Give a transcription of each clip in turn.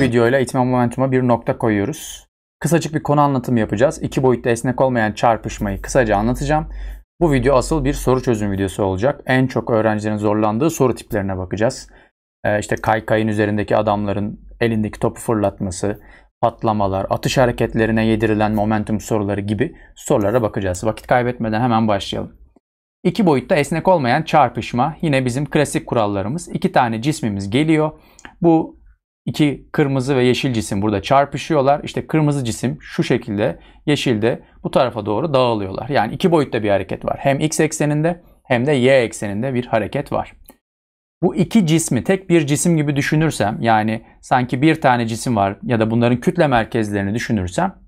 videoyla eğitim momentum'a bir nokta koyuyoruz. Kısacık bir konu anlatımı yapacağız. İki boyutta esnek olmayan çarpışmayı kısaca anlatacağım. Bu video asıl bir soru çözüm videosu olacak. En çok öğrencilerin zorlandığı soru tiplerine bakacağız. Ee, işte kaykayın üzerindeki adamların elindeki topu fırlatması, patlamalar, atış hareketlerine yedirilen momentum soruları gibi sorulara bakacağız. Vakit kaybetmeden hemen başlayalım. İki boyutta esnek olmayan çarpışma yine bizim klasik kurallarımız. İki tane cismimiz geliyor. Bu İki kırmızı ve yeşil cisim burada çarpışıyorlar. İşte kırmızı cisim şu şekilde, yeşilde bu tarafa doğru dağılıyorlar. Yani iki boyutta bir hareket var. Hem x ekseninde hem de y ekseninde bir hareket var. Bu iki cismi tek bir cisim gibi düşünürsem yani sanki bir tane cisim var ya da bunların kütle merkezlerini düşünürsem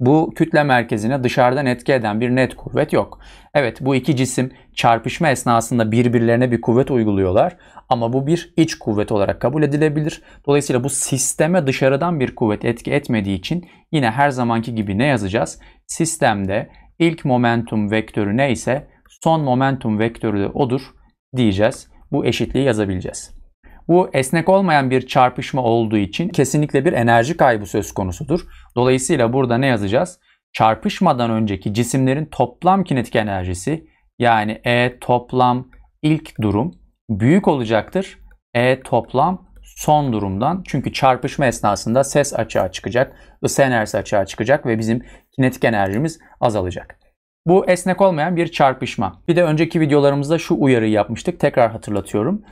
bu kütle merkezine dışarıdan etki eden bir net kuvvet yok. Evet bu iki cisim çarpışma esnasında birbirlerine bir kuvvet uyguluyorlar ama bu bir iç kuvvet olarak kabul edilebilir. Dolayısıyla bu sisteme dışarıdan bir kuvvet etki etmediği için yine her zamanki gibi ne yazacağız? Sistemde ilk momentum vektörü neyse son momentum vektörü de odur diyeceğiz. Bu eşitliği yazabileceğiz. Bu esnek olmayan bir çarpışma olduğu için kesinlikle bir enerji kaybı söz konusudur. Dolayısıyla burada ne yazacağız? Çarpışmadan önceki cisimlerin toplam kinetik enerjisi yani E toplam ilk durum büyük olacaktır. E toplam son durumdan. Çünkü çarpışma esnasında ses açığa çıkacak, ısı enerjisi açığa çıkacak ve bizim kinetik enerjimiz azalacak. Bu esnek olmayan bir çarpışma. Bir de önceki videolarımızda şu uyarıyı yapmıştık. Tekrar hatırlatıyorum.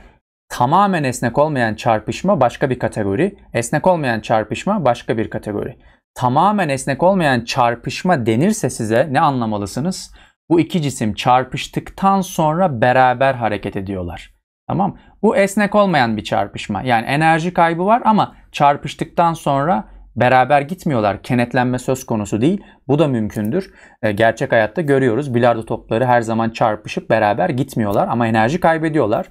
Tamamen esnek olmayan çarpışma başka bir kategori. Esnek olmayan çarpışma başka bir kategori. Tamamen esnek olmayan çarpışma denirse size ne anlamalısınız? Bu iki cisim çarpıştıktan sonra beraber hareket ediyorlar. Tamam? Bu esnek olmayan bir çarpışma. Yani enerji kaybı var ama çarpıştıktan sonra beraber gitmiyorlar. Kenetlenme söz konusu değil. Bu da mümkündür. E, gerçek hayatta görüyoruz. Bilardo topları her zaman çarpışıp beraber gitmiyorlar ama enerji kaybediyorlar.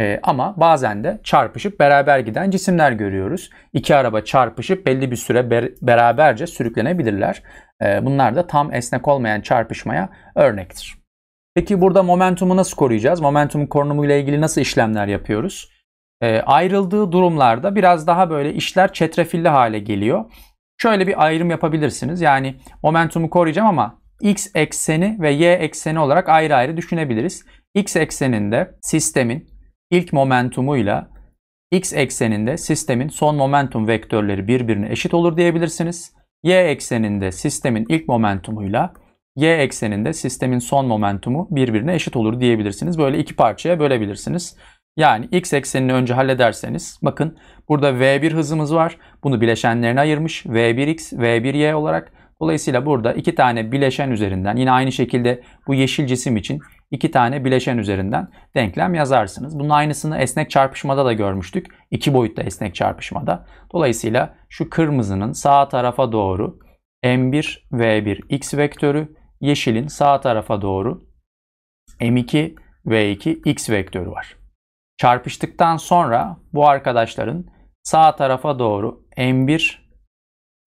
Ee, ama bazen de çarpışıp beraber giden cisimler görüyoruz. İki araba çarpışıp belli bir süre beraberce sürüklenebilirler. Ee, bunlar da tam esnek olmayan çarpışmaya örnektir. Peki burada momentumu nasıl koruyacağız? Momentum ile ilgili nasıl işlemler yapıyoruz? Ee, ayrıldığı durumlarda biraz daha böyle işler çetrefilli hale geliyor. Şöyle bir ayrım yapabilirsiniz. Yani momentumu koruyacağım ama x ekseni ve y ekseni olarak ayrı ayrı düşünebiliriz. x ekseninde sistemin ilk momentumuyla x ekseninde sistemin son momentum vektörleri birbirine eşit olur diyebilirsiniz. Y ekseninde sistemin ilk momentumuyla y ekseninde sistemin son momentumu birbirine eşit olur diyebilirsiniz. Böyle iki parçaya bölebilirsiniz. Yani x eksenini önce hallederseniz bakın burada v1 hızımız var. Bunu bileşenlerine ayırmış. v1x, v1y olarak. Dolayısıyla burada iki tane bileşen üzerinden yine aynı şekilde bu yeşil cisim için iki tane bileşen üzerinden denklem yazarsınız. Bunun aynısını esnek çarpışmada da görmüştük. İki boyutlu esnek çarpışmada. Dolayısıyla şu kırmızının sağ tarafa doğru m1 v1 x vektörü, yeşilin sağ tarafa doğru m2 v2 x vektörü var. Çarpıştıktan sonra bu arkadaşların sağ tarafa doğru m1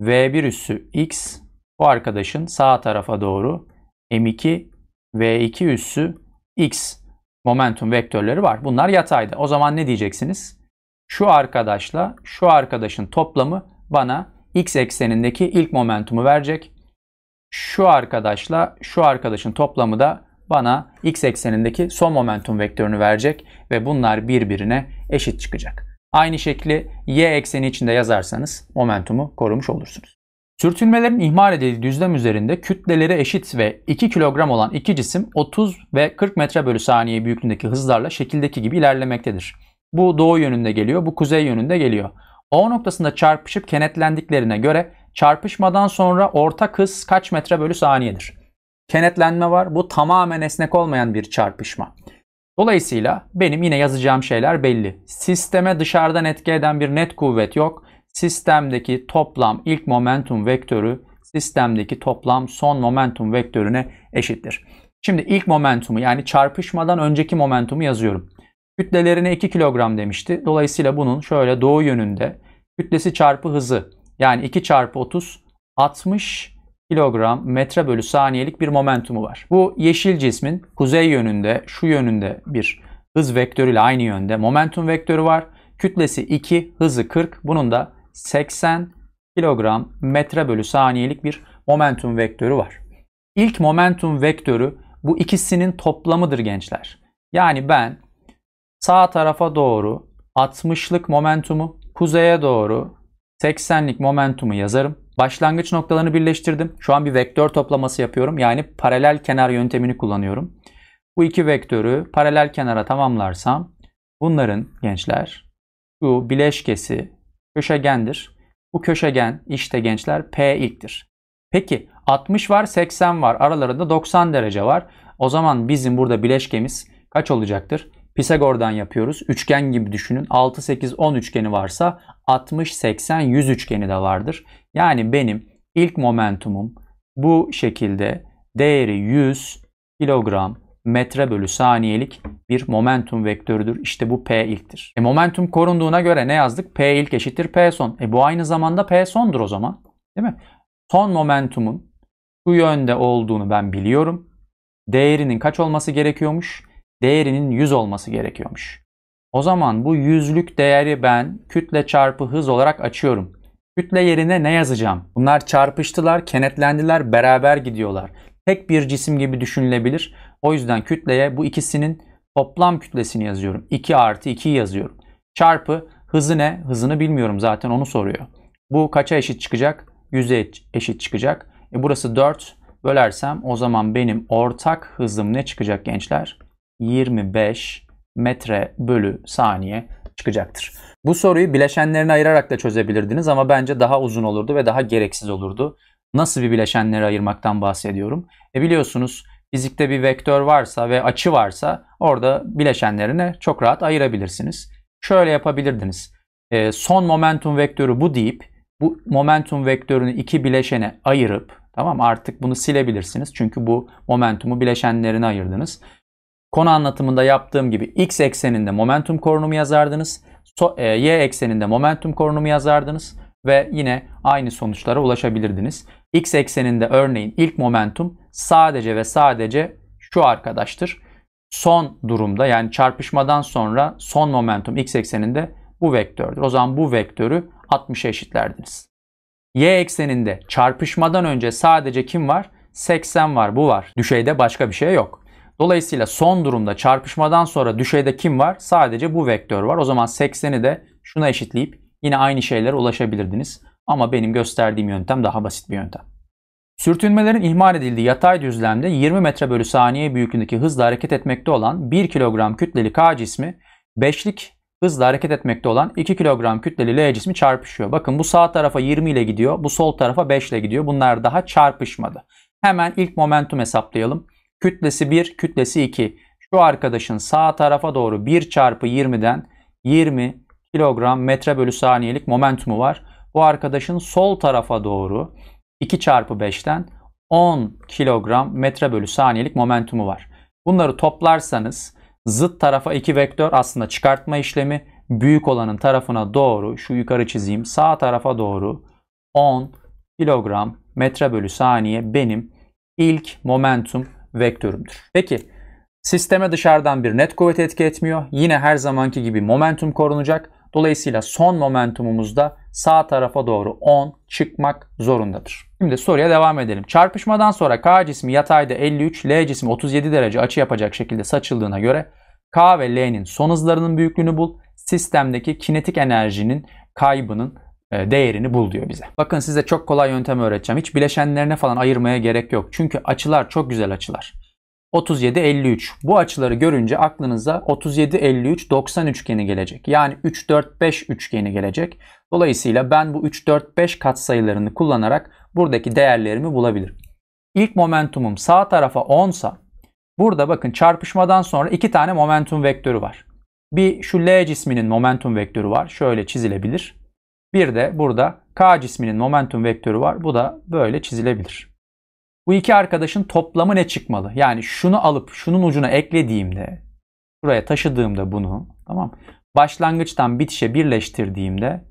v1 üssü x bu arkadaşın sağ tarafa doğru m2 V2 üssü X momentum vektörleri var. Bunlar yataydı. O zaman ne diyeceksiniz? Şu arkadaşla şu arkadaşın toplamı bana X eksenindeki ilk momentumu verecek. Şu arkadaşla şu arkadaşın toplamı da bana X eksenindeki son momentum vektörünü verecek ve bunlar birbirine eşit çıkacak. Aynı şekli Y ekseni içinde yazarsanız momentumu korumuş olursunuz. Sürtünmelerin ihmal edildiği düzlem üzerinde kütleleri eşit ve 2 kilogram olan iki cisim 30 ve 40 metre bölü saniye büyüklüğündeki hızlarla şekildeki gibi ilerlemektedir. Bu doğu yönünde geliyor, bu kuzey yönünde geliyor. O noktasında çarpışıp kenetlendiklerine göre çarpışmadan sonra orta hız kaç metre bölü saniyedir? Kenetlenme var. Bu tamamen esnek olmayan bir çarpışma. Dolayısıyla benim yine yazacağım şeyler belli. Sisteme dışarıdan etki eden bir net kuvvet yok sistemdeki toplam ilk momentum vektörü sistemdeki toplam son momentum vektörüne eşittir. Şimdi ilk momentumu yani çarpışmadan önceki momentumu yazıyorum. Kütlelerine 2 kilogram demişti. Dolayısıyla bunun şöyle doğu yönünde kütlesi çarpı hızı yani 2 çarpı 30 60 kilogram metre bölü saniyelik bir momentumu var. Bu yeşil cismin kuzey yönünde şu yönünde bir hız vektörüyle aynı yönde momentum vektörü var. Kütlesi 2, hızı 40. Bunun da 80 kilogram metre bölü saniyelik bir momentum vektörü var. İlk momentum vektörü bu ikisinin toplamıdır gençler. Yani ben sağ tarafa doğru 60'lık momentumu, kuzeye doğru 80'lik momentumu yazarım. Başlangıç noktalarını birleştirdim. Şu an bir vektör toplaması yapıyorum. Yani paralel kenar yöntemini kullanıyorum. Bu iki vektörü paralel kenara tamamlarsam bunların gençler bu bileşkesi köşegendir. Bu köşegen işte gençler P ilktir. Peki 60 var 80 var aralarında 90 derece var. O zaman bizim burada bileşkemiz kaç olacaktır? Pisagor'dan yapıyoruz. Üçgen gibi düşünün. 6, 8, 10 üçgeni varsa 60, 80, 100 üçgeni de vardır. Yani benim ilk momentumum bu şekilde değeri 100 kilogram metre bölü saniyelik bir momentum vektörüdür. İşte bu P ilktir. E, momentum korunduğuna göre ne yazdık? P ilk eşittir P son. E, bu aynı zamanda P sondur o zaman. Değil mi? Son momentumun şu yönde olduğunu ben biliyorum. Değerinin kaç olması gerekiyormuş? Değerinin 100 olması gerekiyormuş. O zaman bu yüzlük değeri ben kütle çarpı hız olarak açıyorum. Kütle yerine ne yazacağım? Bunlar çarpıştılar, kenetlendiler, beraber gidiyorlar. Tek bir cisim gibi düşünülebilir. O yüzden kütleye bu ikisinin toplam kütlesini yazıyorum. 2 artı 2'yi yazıyorum. Çarpı hızı ne? Hızını bilmiyorum zaten onu soruyor. Bu kaça eşit çıkacak? 100'e eşit çıkacak. E burası 4 bölersem o zaman benim ortak hızım ne çıkacak gençler? 25 metre bölü saniye çıkacaktır. Bu soruyu bileşenlerine ayırarak da çözebilirdiniz ama bence daha uzun olurdu ve daha gereksiz olurdu. Nasıl bir bileşenlere ayırmaktan bahsediyorum? E biliyorsunuz fizikte bir vektör varsa ve açı varsa orada bileşenlerini çok rahat ayırabilirsiniz. Şöyle yapabilirdiniz. E, son momentum vektörü bu deyip bu momentum vektörünü iki bileşene ayırıp tamam artık bunu silebilirsiniz. Çünkü bu momentumu bileşenlerine ayırdınız. Konu anlatımında yaptığım gibi x ekseninde momentum korunumu yazardınız. So, e, y ekseninde momentum korunumu yazardınız ve yine aynı sonuçlara ulaşabilirdiniz. X ekseninde örneğin ilk momentum sadece ve sadece şu arkadaştır. Son durumda yani çarpışmadan sonra son momentum x ekseninde bu vektördür. O zaman bu vektörü 60'a eşitlerdiniz. Y ekseninde çarpışmadan önce sadece kim var? 80 var bu var. Düşeyde başka bir şey yok. Dolayısıyla son durumda çarpışmadan sonra düşeyde kim var? Sadece bu vektör var. O zaman 80'i de şuna eşitleyip yine aynı şeylere ulaşabilirdiniz. Ama benim gösterdiğim yöntem daha basit bir yöntem. Sürtünmelerin ihmal edildiği yatay düzlemde 20 metre bölü saniye büyüklüğündeki hızla hareket etmekte olan 1 kilogram kütleli K cismi 5'lik hızla hareket etmekte olan 2 kilogram kütleli L cismi çarpışıyor. Bakın bu sağ tarafa 20 ile gidiyor. Bu sol tarafa 5 ile gidiyor. Bunlar daha çarpışmadı. Hemen ilk momentum hesaplayalım. Kütlesi 1, kütlesi 2. Şu arkadaşın sağ tarafa doğru 1 çarpı 20'den 20 kilogram metre bölü saniyelik momentumu var bu arkadaşın sol tarafa doğru 2 çarpı 5'ten 10 kilogram metre bölü saniyelik momentumu var. Bunları toplarsanız zıt tarafa iki vektör aslında çıkartma işlemi büyük olanın tarafına doğru şu yukarı çizeyim sağ tarafa doğru 10 kilogram metre bölü saniye benim ilk momentum vektörümdür. Peki sisteme dışarıdan bir net kuvvet etki etmiyor. Yine her zamanki gibi momentum korunacak. Dolayısıyla son momentumumuzda da sağ tarafa doğru 10 çıkmak zorundadır. Şimdi soruya devam edelim. Çarpışmadan sonra K cismi yatayda 53, L cismi 37 derece açı yapacak şekilde saçıldığına göre K ve L'nin son hızlarının büyüklüğünü bul. Sistemdeki kinetik enerjinin kaybının e, değerini bul diyor bize. Bakın size çok kolay yöntem öğreteceğim. Hiç bileşenlerine falan ayırmaya gerek yok. Çünkü açılar çok güzel açılar. 37-53. Bu açıları görünce aklınıza 37-53-90 üçgeni gelecek. Yani 3-4-5 üçgeni gelecek. Dolayısıyla ben bu 3-4-5 katsayılarını kullanarak buradaki değerlerimi bulabilirim. İlk momentumum sağ tarafa 10 sa burada bakın çarpışmadan sonra iki tane momentum vektörü var. Bir şu L cisminin momentum vektörü var. Şöyle çizilebilir. Bir de burada K cisminin momentum vektörü var. Bu da böyle çizilebilir. Bu iki arkadaşın toplamı ne çıkmalı? Yani şunu alıp şunun ucuna eklediğimde, buraya taşıdığımda bunu, tamam Başlangıçtan bitişe birleştirdiğimde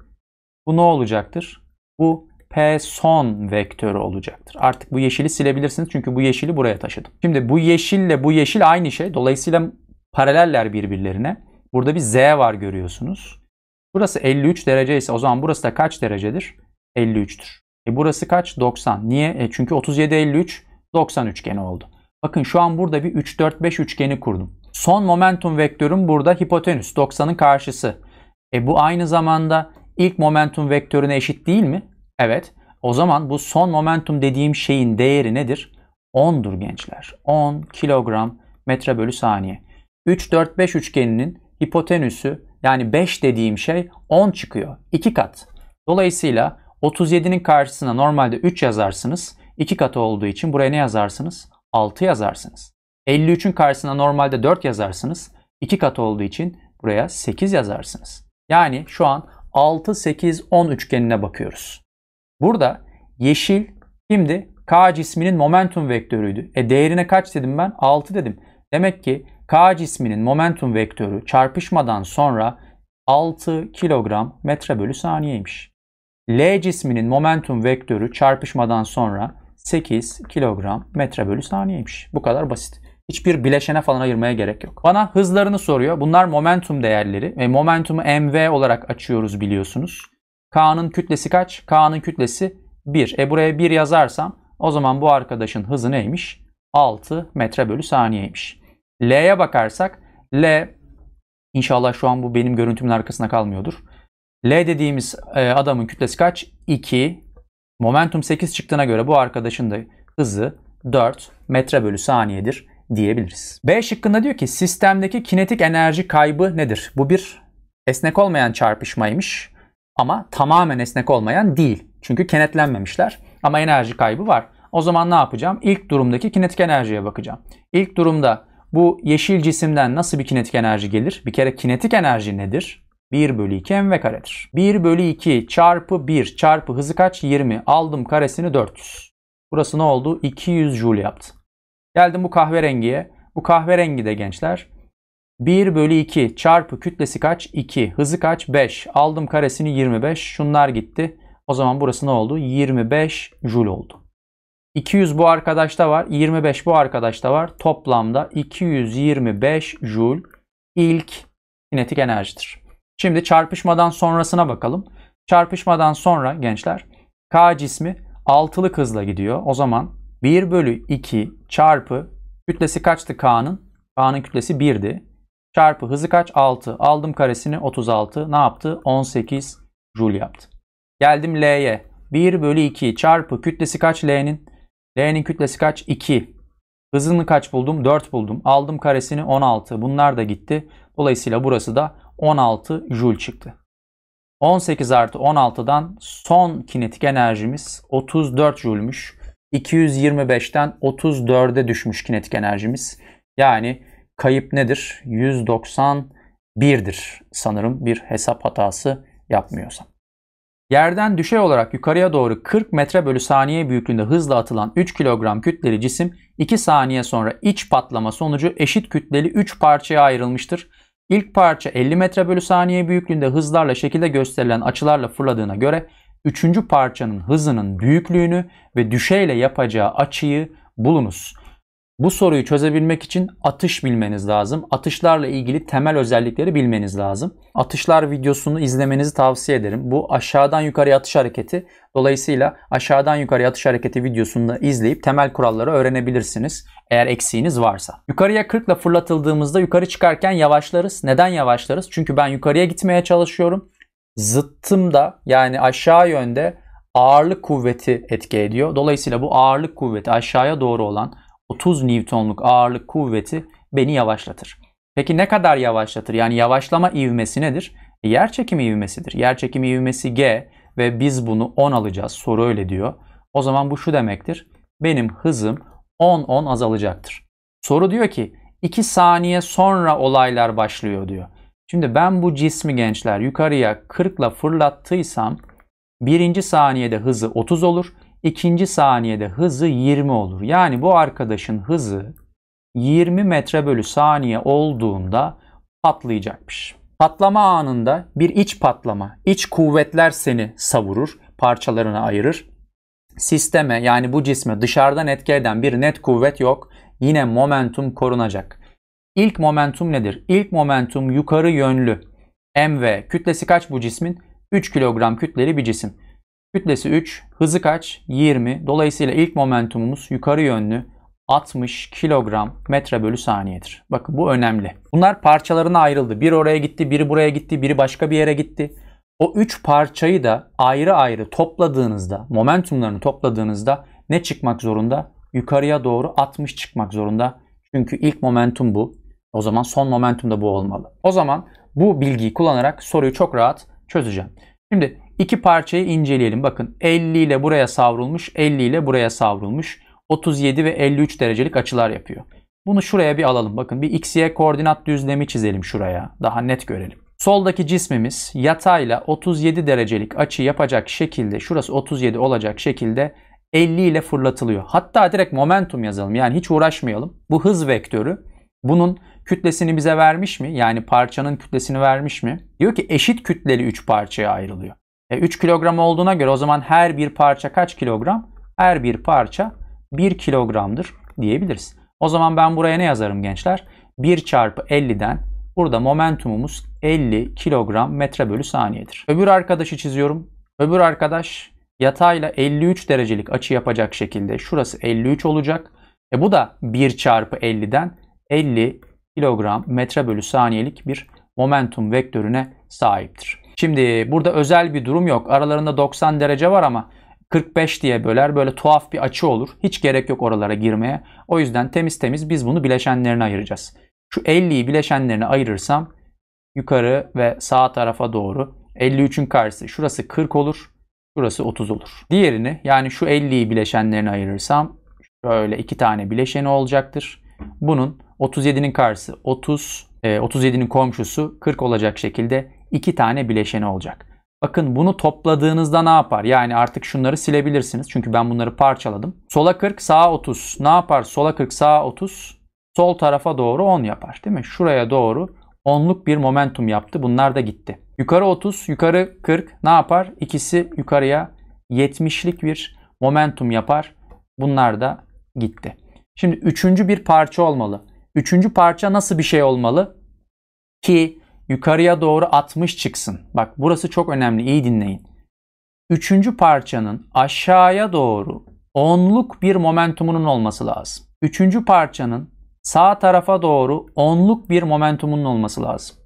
bu ne olacaktır? Bu P son vektörü olacaktır. Artık bu yeşili silebilirsiniz çünkü bu yeşili buraya taşıdım. Şimdi bu yeşille bu yeşil aynı şey. Dolayısıyla paraleller birbirlerine. Burada bir Z var görüyorsunuz. Burası 53 derece ise o zaman burası da kaç derecedir? 53'tür. E burası kaç? 90. Niye? E çünkü 37, 53, 90 üçgeni oldu. Bakın şu an burada bir 3, 4, 5 üçgeni kurdum. Son momentum vektörüm burada hipotenüs. 90'ın karşısı. E bu aynı zamanda ilk momentum vektörüne eşit değil mi? Evet. O zaman bu son momentum dediğim şeyin değeri nedir? 10'dur gençler. 10 kilogram metre bölü saniye. 3, 4, 5 üçgeninin hipotenüsü yani 5 dediğim şey 10 çıkıyor. 2 kat. Dolayısıyla 37'nin karşısına normalde 3 yazarsınız. 2 katı olduğu için buraya ne yazarsınız? 6 yazarsınız. 53'ün karşısına normalde 4 yazarsınız. 2 katı olduğu için buraya 8 yazarsınız. Yani şu an 6, 8, 10 üçgenine bakıyoruz. Burada yeşil şimdi K cisminin momentum vektörüydü. E değerine kaç dedim ben? 6 dedim. Demek ki K cisminin momentum vektörü çarpışmadan sonra 6 kilogram metre bölü saniyeymiş. L cisminin momentum vektörü çarpışmadan sonra 8 kilogram metre bölü saniyeymiş. Bu kadar basit. Hiçbir bileşene falan ayırmaya gerek yok. Bana hızlarını soruyor. Bunlar momentum değerleri. Ve momentumu mv olarak açıyoruz biliyorsunuz. K'nın kütlesi kaç? K'nın kütlesi 1. E buraya 1 yazarsam o zaman bu arkadaşın hızı neymiş? 6 metre bölü saniyeymiş. L'ye bakarsak L inşallah şu an bu benim görüntümün arkasına kalmıyordur. L dediğimiz e, adamın kütlesi kaç? 2. Momentum 8 çıktığına göre bu arkadaşın da hızı 4 metre bölü saniyedir diyebiliriz. B şıkkında diyor ki sistemdeki kinetik enerji kaybı nedir? Bu bir esnek olmayan çarpışmaymış ama tamamen esnek olmayan değil. Çünkü kenetlenmemişler ama enerji kaybı var. O zaman ne yapacağım? İlk durumdaki kinetik enerjiye bakacağım. İlk durumda bu yeşil cisimden nasıl bir kinetik enerji gelir? Bir kere kinetik enerji nedir? 1 bölü 2 mv karedir. 1 bölü 2 çarpı 1 çarpı hızı kaç? 20. Aldım karesini 400. Burası ne oldu? 200 joule yaptı. Geldim bu kahverengiye. Bu kahverengi de gençler 1 bölü 2 çarpı kütlesi kaç? 2. Hızı kaç? 5. Aldım karesini 25. Şunlar gitti. O zaman burası ne oldu? 25 joule oldu. 200 bu arkadaşta var. 25 bu arkadaşta var. Toplamda 225 joule ilk kinetik enerjidir. Şimdi çarpışmadan sonrasına bakalım. Çarpışmadan sonra gençler K cismi altılı hızla gidiyor. O zaman 1 bölü 2 çarpı kütlesi kaçtı K'nın? K'nın kütlesi 1'di. Çarpı hızı kaç? 6. Aldım karesini 36. Ne yaptı? 18 joule yaptı. Geldim L'ye. 1 bölü 2 çarpı kütlesi kaç L'nin? L'nin kütlesi kaç? 2. Hızını kaç buldum? 4 buldum. Aldım karesini 16. Bunlar da gitti. Dolayısıyla burası da 16 Joule çıktı. 18 artı 16'dan son kinetik enerjimiz 34 Joule'müş. 225'ten 34'e düşmüş kinetik enerjimiz. Yani kayıp nedir? 191'dir sanırım bir hesap hatası yapmıyorsam. Yerden düşey olarak yukarıya doğru 40 metre bölü saniye büyüklüğünde hızla atılan 3 kilogram kütleli cisim 2 saniye sonra iç patlama sonucu eşit kütleli 3 parçaya ayrılmıştır. İlk parça 50 metre bölü saniye büyüklüğünde hızlarla şekilde gösterilen açılarla fırladığına göre üçüncü parçanın hızının büyüklüğünü ve düşeyle yapacağı açıyı bulunuz. Bu soruyu çözebilmek için atış bilmeniz lazım. Atışlarla ilgili temel özellikleri bilmeniz lazım. Atışlar videosunu izlemenizi tavsiye ederim. Bu aşağıdan yukarı atış hareketi. Dolayısıyla aşağıdan yukarı atış hareketi videosunu da izleyip temel kuralları öğrenebilirsiniz. Eğer eksiğiniz varsa. Yukarıya 40 ile fırlatıldığımızda yukarı çıkarken yavaşlarız. Neden yavaşlarız? Çünkü ben yukarıya gitmeye çalışıyorum. Zıttım da yani aşağı yönde ağırlık kuvveti etki ediyor. Dolayısıyla bu ağırlık kuvveti aşağıya doğru olan 30 Newton'luk ağırlık kuvveti beni yavaşlatır. Peki ne kadar yavaşlatır? Yani yavaşlama ivmesi nedir? E, yer çekimi ivmesidir. Yer çekimi ivmesi g ve biz bunu 10 alacağız. Soru öyle diyor. O zaman bu şu demektir. Benim hızım 10-10 azalacaktır. Soru diyor ki 2 saniye sonra olaylar başlıyor diyor. Şimdi ben bu cismi gençler yukarıya 40 ile fırlattıysam birinci saniyede hızı 30 olur ikinci saniyede hızı 20 olur. Yani bu arkadaşın hızı 20 metre bölü saniye olduğunda patlayacakmış. Patlama anında bir iç patlama, iç kuvvetler seni savurur, parçalarına ayırır. Sisteme yani bu cisme dışarıdan etki eden bir net kuvvet yok. Yine momentum korunacak. İlk momentum nedir? İlk momentum yukarı yönlü. MV kütlesi kaç bu cismin? 3 kilogram kütleli bir cisim. Kütlesi 3, hızı kaç? 20. Dolayısıyla ilk momentumumuz yukarı yönlü 60 kilogram metre bölü saniyedir. Bakın bu önemli. Bunlar parçalarına ayrıldı. Biri oraya gitti, biri buraya gitti, biri başka bir yere gitti. O 3 parçayı da ayrı ayrı topladığınızda, momentumlarını topladığınızda ne çıkmak zorunda? Yukarıya doğru 60 çıkmak zorunda. Çünkü ilk momentum bu. O zaman son momentum da bu olmalı. O zaman bu bilgiyi kullanarak soruyu çok rahat çözeceğim. Şimdi İki parçayı inceleyelim. Bakın 50 ile buraya savrulmuş, 50 ile buraya savrulmuş. 37 ve 53 derecelik açılar yapıyor. Bunu şuraya bir alalım. Bakın bir x-y koordinat düzlemi çizelim şuraya. Daha net görelim. Soldaki cismimiz yatayla 37 derecelik açı yapacak şekilde, şurası 37 olacak şekilde 50 ile fırlatılıyor. Hatta direkt momentum yazalım. Yani hiç uğraşmayalım. Bu hız vektörü bunun kütlesini bize vermiş mi? Yani parçanın kütlesini vermiş mi? Diyor ki eşit kütleli 3 parçaya ayrılıyor. E, 3 kilogram olduğuna göre o zaman her bir parça kaç kilogram? Her bir parça 1 kilogramdır diyebiliriz. O zaman ben buraya ne yazarım gençler? 1 çarpı 50'den burada momentumumuz 50 kilogram metre bölü saniyedir. Öbür arkadaşı çiziyorum. Öbür arkadaş yatayla 53 derecelik açı yapacak şekilde şurası 53 olacak. E bu da 1 çarpı 50'den 50 kilogram metre bölü saniyelik bir momentum vektörüne sahiptir. Şimdi burada özel bir durum yok. Aralarında 90 derece var ama 45 diye böler. Böyle tuhaf bir açı olur. Hiç gerek yok oralara girmeye. O yüzden temiz temiz biz bunu bileşenlerine ayıracağız. Şu 50'yi bileşenlerine ayırırsam yukarı ve sağ tarafa doğru 53'ün karşısı şurası 40 olur. Şurası 30 olur. Diğerini yani şu 50'yi bileşenlerine ayırırsam şöyle iki tane bileşeni olacaktır. Bunun 37'nin karşısı 30, 37'nin komşusu 40 olacak şekilde iki tane bileşeni olacak. Bakın bunu topladığınızda ne yapar? Yani artık şunları silebilirsiniz. Çünkü ben bunları parçaladım. Sola 40, sağa 30. Ne yapar? Sola 40, sağa 30. Sol tarafa doğru 10 yapar. Değil mi? Şuraya doğru 10'luk bir momentum yaptı. Bunlar da gitti. Yukarı 30, yukarı 40 ne yapar? İkisi yukarıya 70'lik bir momentum yapar. Bunlar da gitti. Şimdi üçüncü bir parça olmalı. Üçüncü parça nasıl bir şey olmalı? Ki yukarıya doğru 60 çıksın. Bak burası çok önemli iyi dinleyin. Üçüncü parçanın aşağıya doğru onluk bir momentumunun olması lazım. Üçüncü parçanın sağ tarafa doğru onluk bir momentumunun olması lazım.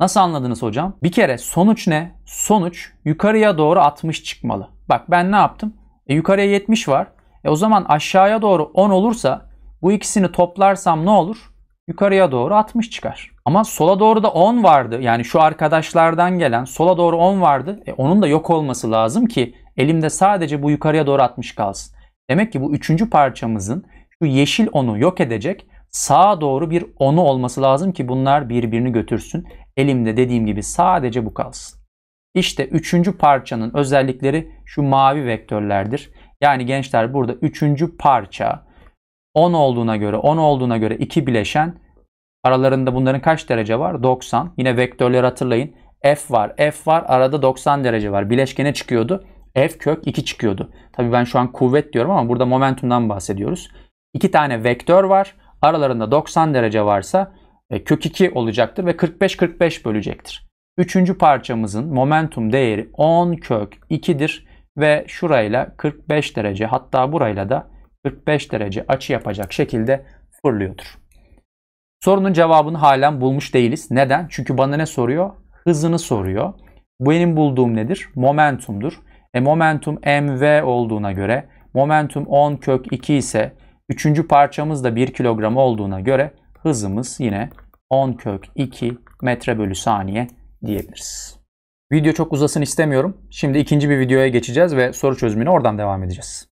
Nasıl anladınız hocam? Bir kere sonuç ne? Sonuç yukarıya doğru 60 çıkmalı. Bak ben ne yaptım? E, yukarıya 70 var. E, o zaman aşağıya doğru 10 olursa bu ikisini toplarsam ne olur? Yukarıya doğru 60 çıkar. Ama sola doğru da 10 vardı. Yani şu arkadaşlardan gelen sola doğru 10 vardı. E, onun da yok olması lazım ki elimde sadece bu yukarıya doğru 60 kalsın. Demek ki bu üçüncü parçamızın şu yeşil 10'u yok edecek sağa doğru bir 10'u olması lazım ki bunlar birbirini götürsün. Elimde dediğim gibi sadece bu kalsın. İşte üçüncü parçanın özellikleri şu mavi vektörlerdir. Yani gençler burada üçüncü parça 10 olduğuna göre 10 olduğuna göre 2 bileşen Aralarında bunların kaç derece var? 90. Yine vektörleri hatırlayın. F var. F var. Arada 90 derece var. Bileşkene çıkıyordu. F kök 2 çıkıyordu. Tabii ben şu an kuvvet diyorum ama burada momentumdan bahsediyoruz. İki tane vektör var. Aralarında 90 derece varsa e, kök 2 olacaktır ve 45-45 bölecektir. Üçüncü parçamızın momentum değeri 10 kök 2'dir ve şurayla 45 derece hatta burayla da 45 derece açı yapacak şekilde fırlıyordur. Sorunun cevabını halen bulmuş değiliz. Neden? Çünkü bana ne soruyor? Hızını soruyor. Bu benim bulduğum nedir? Momentumdur. E momentum mv olduğuna göre momentum 10 kök 2 ise üçüncü parçamız da 1 kilogram olduğuna göre hızımız yine 10 kök 2 metre bölü saniye diyebiliriz. Video çok uzasın istemiyorum. Şimdi ikinci bir videoya geçeceğiz ve soru çözümüne oradan devam edeceğiz.